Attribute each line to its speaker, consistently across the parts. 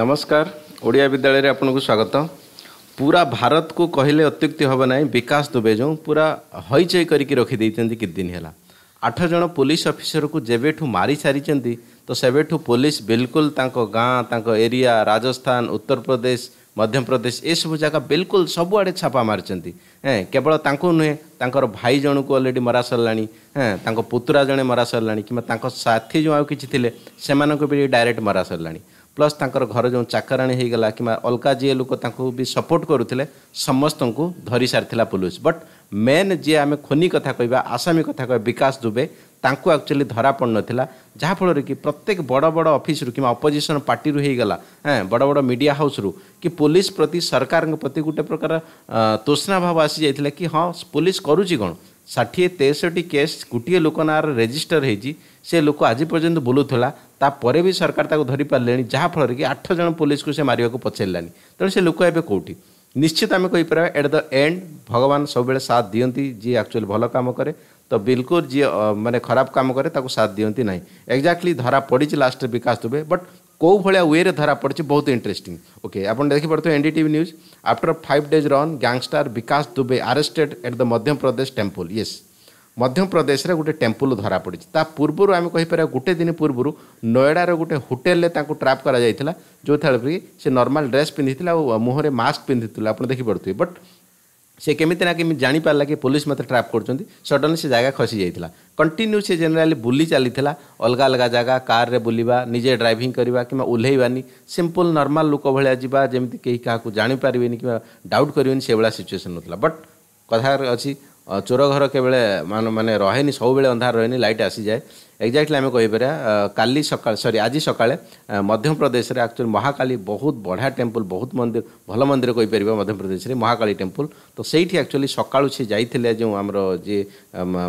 Speaker 1: ନମସ୍କାର ଓଡ଼ିଆ ବିଦ୍ୟାଳୟରେ ଆପଣଙ୍କୁ ସ୍ୱାଗତ ପୁରା ଭାରତକୁ କହିଲେ ଅତ୍ୟୁକ୍ତି ହେବ ନାହିଁ ବିକାଶ ଦୁବେ ଯେଉଁ ପୁରା ହଇଚଇ କରିକି ରଖିଦେଇଛନ୍ତି କେତେ ଦିନ ହେଲା ଆଠ ଜଣ ପୋଲିସ ଅଫିସରକୁ ଯେବେଠୁ ମାରିସାରିଛନ୍ତି ତ ସେବେଠୁ ପୋଲିସ ବିଲକୁଲ ତାଙ୍କ ଗାଁ ତାଙ୍କ ଏରିଆ ରାଜସ୍ଥାନ ଉତ୍ତରପ୍ରଦେଶ ମଧ୍ୟପ୍ରଦେଶ ଏସବୁ ଜାଗା ବିଲକୁଲ ସବୁଆଡ଼େ ଛାପା ମାରିଛନ୍ତି ହେଁ କେବଳ ତାଙ୍କୁ ନୁହେଁ ତାଙ୍କର ଭାଇ ଜଣକୁ ଅଲରେଡ଼ି ମରା ସରିଲାଣି ହେଁ ତାଙ୍କ ପୁତୁରା ଜଣେ ମରା ସରିଲାଣି କିମ୍ବା ତାଙ୍କ ସାଥୀ ଯେଉଁ ଆଉ କିଛି ଥିଲେ ସେମାନଙ୍କୁ ବି ଡାଇରେକ୍ଟ ମରା ସରିଲାଣି ପ୍ଲସ୍ ତାଙ୍କର ଘର ଯେଉଁ ଚାକରାଣୀ ହୋଇଗଲା କିମ୍ବା ଅଲଗା ଯିଏ ଲୋକ ତାଙ୍କୁ ବି ସପୋର୍ଟ କରୁଥିଲେ ସମସ୍ତଙ୍କୁ ଧରି ସାରିଥିଲା ପୋଲିସ ବଟ୍ ମେନ୍ ଯିଏ ଆମେ ଖୋନି କଥା କହିବା ଆସାମୀ କଥା କହିବା ବିକାଶ ଦୁବେ ତାଙ୍କୁ ଆକ୍ଚୁଆଲି ଧରା ପଡ଼ିନଥିଲା ଯାହାଫଳରେ କି ପ୍ରତ୍ୟେକ ବଡ଼ ବଡ଼ ଅଫିସରୁ କିମ୍ବା ଅପୋଜିସନ୍ ପାର୍ଟିରୁ ହୋଇଗଲା ହଁ ବଡ଼ ବଡ଼ ମିଡ଼ିଆ ହାଉସ୍ରୁ କି ପୋଲିସ ପ୍ରତି ସରକାରଙ୍କ ପ୍ରତି ଗୋଟେ ପ୍ରକାର ତୋଷଣାଭାବ ଆସିଯାଇଥିଲା କି ହଁ ପୋଲିସ କରୁଛି କ'ଣ षाठी तेसठ केस गोटे लोक ना रेजिस्टर हो लोक आज पर्यटन बुलूला तापर भी सरकार धरी पारे जहाँफल कि आठ जन पुलिस को से मारे पचारे तेणु से लोक एवं कौटि निश्चित आम कही पार एट द एंड भगवान सब साथ दिखती जी एक्चुअली भल कम कै तो बिल्कुल जी मानने खराब कम कैसे साथ दिखती ना एक्जाक्टली धरा पड़ी लास्ट विकास दुबे बट କେଉଁ ଭଳିଆ ୱେରେ ଧରାପଡ଼ିଛି ବହୁତ ଇଣ୍ଟରେଷ୍ଟିଂ ଓକେ ଆପଣ ଦେଖିପାରୁଥିବେ N D TV news after five days run gangster Vikas Dubey arrested at the Madhya Pradesh temple yes ମଧ୍ୟପ୍ରଦେଶରେ ଗୋଟେ ଟେମ୍ପଲ୍ ଧରାପଡ଼ିଛି ତା ପୂର୍ବରୁ ଆମେ କହିପାରିବା ଗୋଟେ ଦିନ ପୂର୍ବରୁ ନୟଡ଼ାର ଗୋଟେ ହୋଟେଲ୍ରେ ତାଙ୍କୁ ଟ୍ରାପ୍ କରାଯାଇଥିଲା ଯେଉଁଥିରେ କି ସେ ନର୍ମାଲ୍ ଡ୍ରେସ୍ ପିନ୍ଧିଥିଲା ଆଉ ମୁହଁରେ ମାସ୍କ ପିନ୍ଧିଥିଲା ଆପଣ ଦେଖିପାରୁଥିବେ ବଟ୍ ସେ କେମିତି ନା କେମିତି ଜାଣିପାରିଲା କି ପୋଲିସ ମୋତେ ଟ୍ରାପ୍ କରୁଛନ୍ତି ସଡନ୍ଲି ସେ ଜାଗା ଖସି ଯାଇଥିଲା କଣ୍ଟିନ୍ୟୁ ସେ ଜେନେରାଲି ବୁଲି ଚାଲିଥିଲା ଅଲଗା ଅଲଗା ଜାଗା କାର୍ରେ ବୁଲିବା ନିଜେ ଡ୍ରାଇଭିଂ କରିବା କିମ୍ବା ଓହ୍ଲେଇବାନି ସିମ୍ପଲ୍ ନର୍ମାଲ୍ ଲୋକ ଭଳିଆ ଯିବା ଯେମିତି କେହି କାହାକୁ ଜାଣିପାରିବେନି କିମ୍ବା ଡାଉଟ୍ କରିବେନି ସେଭଳିଆ ସିଚୁଏସନ୍ ନଥିଲା ବଟ୍ କଥାରେ ଅଛି ଚୋର ଘର କେବେଳେ ମାନେ ରହେନି ସବୁବେଳେ ଅନ୍ଧାର ରହେନି ଲାଇଟ୍ ଆସିଯାଏ ଏକ୍ଜାକ୍ଟଲି ଆମେ କହିପାରିବା କାଲି ସକାଳେ ସରି ଆଜି ସକାଳେ ମଧ୍ୟପ୍ରଦେଶରେ ଆକ୍ଚୁଆଲି ମହାକାଳୀ ବହୁତ ବଢ଼ିଆ ଟେମ୍ପଲ୍ ବହୁତ ମନ୍ଦିର ଭଲ ମନ୍ଦିର କହିପାରିବ ମଧ୍ୟପ୍ରଦେଶରେ ମହାକାଳୀ ଟେମ୍ପଲ୍ ତ ସେଇଠି ଆକ୍ଚୁଆଲି ସକାଳୁ ସେ ଯାଇଥିଲେ ଯେଉଁ ଆମର ଯିଏ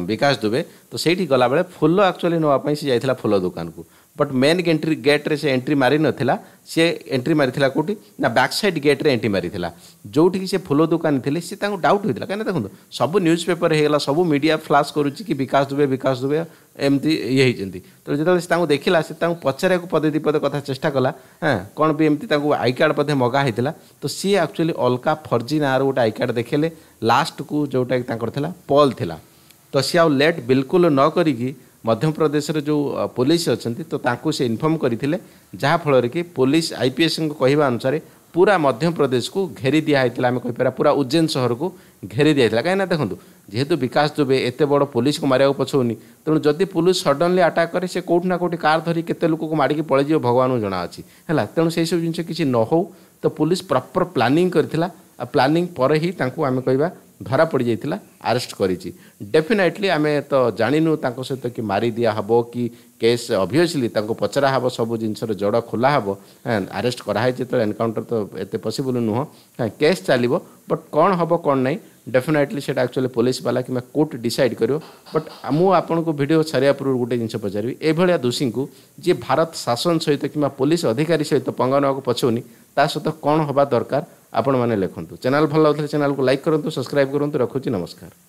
Speaker 1: ବିକାଶ ଦୁବେ ତ ସେଇଠି ଗଲାବେଳେ ଫୁଲ ଆକ୍ଚୁଆଲି ନେବା ପାଇଁ ସେ ଯାଇଥିଲା ଫୁଲ ଦୋକାନକୁ ବଟ୍ ମେନ୍ ଏଣ୍ଟ୍ରି ଗେଟ୍ରେ ସେ ଏଣ୍ଟ୍ରି ମାରିନଥିଲା ସେ ଏଣ୍ଟ୍ରି ମାରିଥିଲା କେଉଁଠି ନା ବ୍ୟାକ୍ ସାଇଡ଼୍ ଗେଟ୍ରେ ଏଣ୍ଟ୍ରି ମାରିଥିଲା ଯେଉଁଠିକି ସେ ଫୁଲ ଦୋକାନୀ ଥିଲେ ସେ ତାଙ୍କୁ ଡାଉଟ୍ ହୋଇଥିଲା କାହିଁକିନା ଦେଖନ୍ତୁ ସବୁ ନ୍ୟୁଜ୍ ପେପର୍ ହେଇଗଲା ସବୁ ମିଡ଼ିଆ ଫ୍ଲାସ୍ କରୁଛି କି ବିକାଶ ଦୁବେ ବିକାଶ ଦୁବେ ଏମିତି ଇଏ ହେଇଛନ୍ତି ତେଣୁ ଯେତେବେଳେ ସେ ତାଙ୍କୁ ଦେଖିଲା ସେ ତାଙ୍କୁ ପଚାରିବାକୁ ପଦେ ଦୁଇ ପଦେ କଥା ଚେଷ୍ଟା କଲା ହଁ କ'ଣ ବି ଏମିତି ତାଙ୍କୁ ଆଇ କାର୍ଡ଼ ବୋଧେ ମଗା ହେଇଥିଲା ତ ସିଏ ଆକ୍ଚୁଆଲି ଅଲଗା ଫର୍ଜି ନାଁର ଗୋଟେ ଆଇ କାର୍ଡ଼ ଦେଖେଇଲେ ଲାଷ୍ଟକୁ ଯେଉଁଟାକି ତାଙ୍କର ଥିଲା ପଲ୍ ଥିଲା ତ ସିଏ ଆଉ ଲେଟ୍ ବିଲକୁଲ ନ କରିକି ମଧ୍ୟପ୍ରଦେଶର ଯେଉଁ ପୋଲିସ ଅଛନ୍ତି ତ ତାଙ୍କୁ ସେ ଇନଫର୍ମ କରିଥିଲେ ଯାହାଫଳରେ କି ପୋଲିସ ଆଇପିଏସ୍ଙ୍କ କହିବା ଅନୁସାରେ ପୁରା ମଧ୍ୟପ୍ରଦେଶକୁ ଘେରି ଦିଆହେଇଥିଲା ଆମେ କହିପାରିବା ପୁରା ଉଜ୍ଜୈନ ସହରକୁ ଘେରି ଦିଆହେଇଥିଲା କାହିଁକିନା ଦେଖନ୍ତୁ ଯେହେତୁ ବିକାଶ ଦୁବେ ଏତେ ବଡ଼ ପୋଲିସକୁ ମାରିବାକୁ ପଛଉନି ତେଣୁ ଯଦି ପୋଲିସ ସଡନ୍ଲି ଆଟାକ୍ କରେ ସେ କେଉଁଠି ନା କେଉଁଠି କାର୍ ଧରି କେତେ ଲୋକକୁ ମାଡ଼ିକି ପଳେଇଯିବ ଭଗବାନଙ୍କୁ ଜଣାଅଛି ହେଲା ତେଣୁ ସେହିସବୁ ଜିନିଷ କିଛି ନ ହେଉ ତ ପୋଲିସ ପ୍ରପର ପ୍ଲାନିଂ କରିଥିଲା ଆଉ ପ୍ଲାନିଂ ପରେ ହିଁ ତାଙ୍କୁ ଆମେ କହିବା ଧରା ପଡ଼ିଯାଇଥିଲା ଆରେଷ୍ଟ କରିଛି ଡେଫିନେଟଲି ଆମେ ତ ଜାଣିନୁ ତାଙ୍କ ସହିତ କି ମାରି ଦିଆ ହେବ କି କେସ୍ ଅଭିଅସ୍ଲି ତାଙ୍କୁ ପଚରା ହେବ ସବୁ ଜିନିଷର ଜଡ଼ ଖୋଲା ହେବ ଆରେଷ୍ଟ କରାହେଇଛି ତ ଏନକାଉଣ୍ଟର ତ ଏତେ ପସିବୁଲ୍ ନୁହଁ କେସ୍ ଚାଲିବ ବଟ୍ କ'ଣ ହେବ କ'ଣ ନାହିଁ ଡେଫିନେଟଲି ସେଇଟା ଆକ୍ଚୁଆଲି ପୋଲିସ ବାଲା କିମ୍ବା କୋର୍ଟ ଡିସାଇଡ଼ କରିବ ବଟ୍ ମୁଁ ଆପଣଙ୍କୁ ଭିଡ଼ିଓ ସାରିବା ପୂର୍ବରୁ ଗୋଟେ ଜିନିଷ ପଚାରିବି ଏଭଳିଆ ଦୋଷୀଙ୍କୁ ଯିଏ ଭାରତ ଶାସନ ସହିତ କିମ୍ବା ପୋଲିସ ଅଧିକାରୀ ସହିତ ପଙ୍ଗ ନେବାକୁ ପଛଉନି ତା ସହିତ କ'ଣ ହେବା ଦରକାର आपण मैंने लिखुद चैनल भल लगे चैनल को लाइक करूँ सब्सक्राइब करूँ रखुच्छी नमस्कार